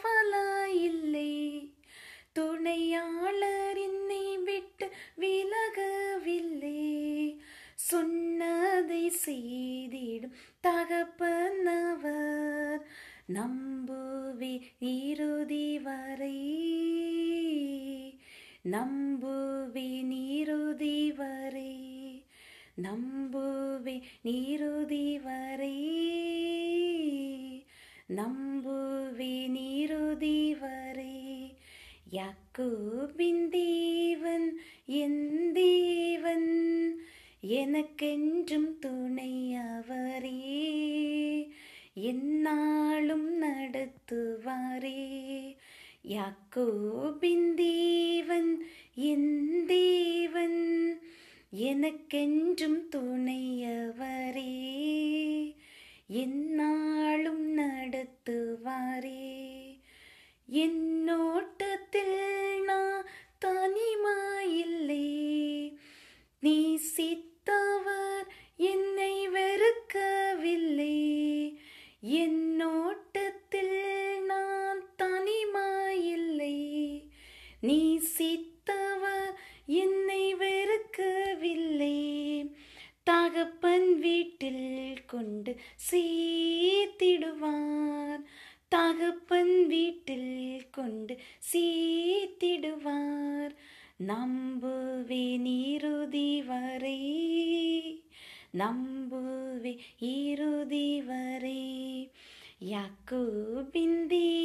கவலை இல்லை துணையாளர் என்னை விட்டு விலகவில்லை சொன்னதை செய்திடும் தகப்பனவர் நம்புவே இறுதி வரை நம்புவே நீருதி வரை நம்புவே நீருதி வரை நம்பு കർത്താവിനിരുതി വരെ യാക്കോബിൻ ദേവൻ എൻ ദേവൻ എനക്കെഞ്ചും തുണയവരേ എന്നാളും നടത്തുവാരേ യാക്കോബിൻ ദേവൻ എൻ ദേവൻ എനക്കെഞ്ചും തുണയവരേ എന്നാളും നടത്തു வருவாரே என் நான் தனிமாயில்லை நேசித்தவர் என்னை வெறுக்கவில்லை என் நான் தனிமாயில்லை நேசித்தவர் என்னை வெறுக்கவில்லை தகப்பன் வீட்டில் கொண்டு சீத்திடுவான் தகப்பன் வீட்டில் கொண்டு சீத்திடுவார் நம்புவே நீருதி வரை நம்புவே இறுதி வரை யாக்கோபின் தீ